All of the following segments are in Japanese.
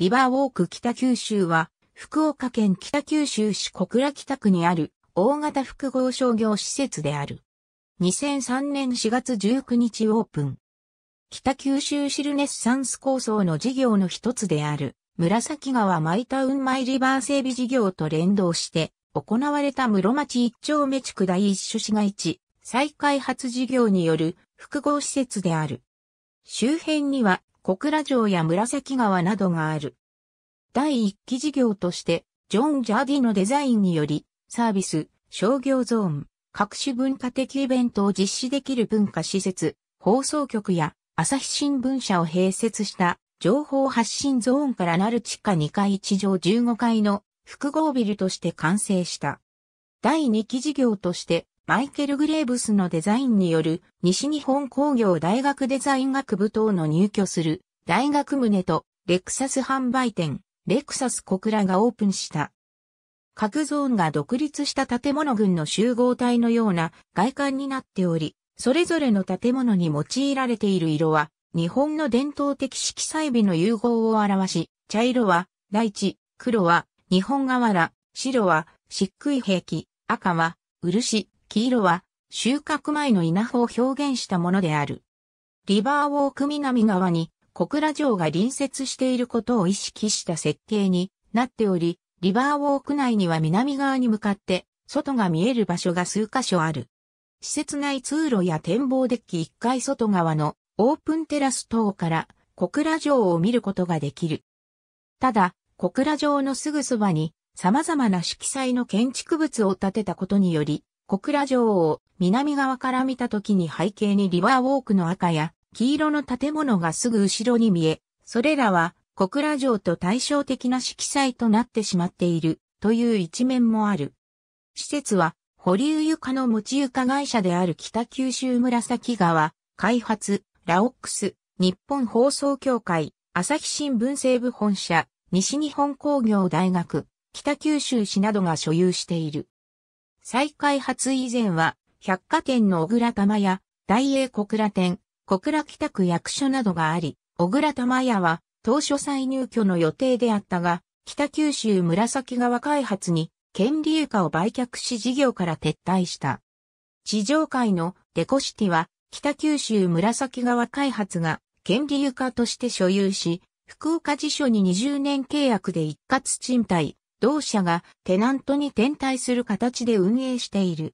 リバーウォーク北九州は、福岡県北九州市小倉北区にある大型複合商業施設である。2003年4月19日オープン。北九州シルネッサンス構想の事業の一つである、紫川マイタウンマイリバー整備事業と連動して、行われた室町一丁目地区第一所市街地、再開発事業による複合施設である。周辺には小倉城や紫川などがある。第一期事業として、ジョン・ジャーディのデザインにより、サービス、商業ゾーン、各種文化的イベントを実施できる文化施設、放送局や朝日新聞社を併設した情報発信ゾーンからなる地下2階地上15階の複合ビルとして完成した。第2期事業として、マイケル・グレーブスのデザインによる西日本工業大学デザイン学部等の入居する大学棟とレクサス販売店、レクサス小倉がオープンした。各ゾーンが独立した建物群の集合体のような外観になっており、それぞれの建物に用いられている色は、日本の伝統的色彩美の融合を表し、茶色は大地、黒は日本瓦、白は漆喰器、赤は漆、黄色は収穫前の稲穂を表現したものである。リバーウォーク南側に小倉城が隣接していることを意識した設計になっており、リバーウォーク内には南側に向かって外が見える場所が数箇所ある。施設内通路や展望デッキ1階外側のオープンテラス等から小倉城を見ることができる。ただ、小倉城のすぐそばに様々な色彩の建築物を建てたことにより、小倉城を南側から見た時に背景にリバーウォークの赤や黄色の建物がすぐ後ろに見え、それらは小倉城と対照的な色彩となってしまっているという一面もある。施設は堀井床の持ち床会社である北九州紫川、開発、ラオックス、日本放送協会、朝日新聞西部本社、西日本工業大学、北九州市などが所有している。再開発以前は、百貨店の小倉玉や、大英小倉店、小倉北区役所などがあり、小倉玉屋は当初再入居の予定であったが、北九州紫川開発に権利床を売却し事業から撤退した。地上階のデコシティは北九州紫川開発が権利床として所有し、福岡辞書に20年契約で一括賃貸、同社がテナントに転退する形で運営している。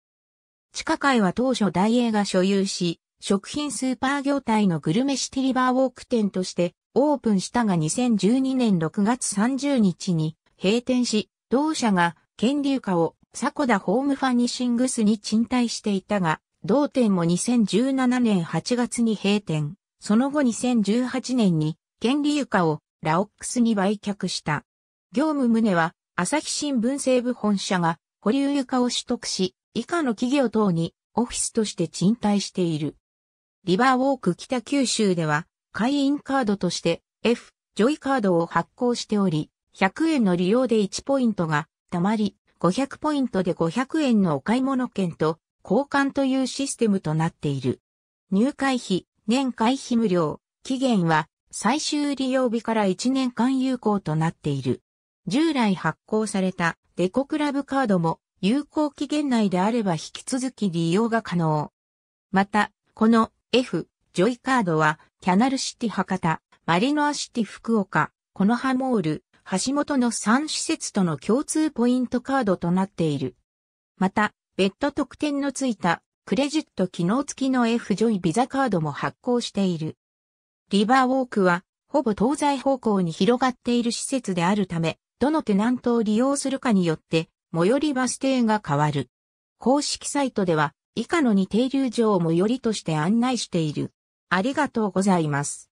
地下階は当初大英が所有し、食品スーパー業態のグルメシティリバーウォーク店としてオープンしたが2012年6月30日に閉店し、同社が権利化を迫田ホームファニシングスに賃貸していたが、同店も2017年8月に閉店。その後2018年に、権利床をラオックスに売却した。業務旨は、朝日新聞西部本社が保留床を取得し、以下の企業等にオフィスとして賃貸している。リバーウォーク北九州では、会員カードとして F、ジョイカードを発行しており、100円の利用で1ポイントが貯まり、500ポイントで500円のお買い物券と交換というシステムとなっている。入会費、年会費無料、期限は最終利用日から1年間有効となっている。従来発行されたデコクラブカードも有効期限内であれば引き続き利用が可能。また、この F、ジョイカードは、キャナルシティ博多、マリノアシティ福岡、コノハモール、橋本の3施設との共通ポイントカードとなっている。また、別途特典のついたクレジット機能付きの F ジョイビザカードも発行している。リバーウォークは、ほぼ東西方向に広がっている施設であるため、どのテナントを利用するかによって、最寄りバス停が変わる。公式サイトでは、以下のに停留場を最寄りとして案内している。ありがとうございます。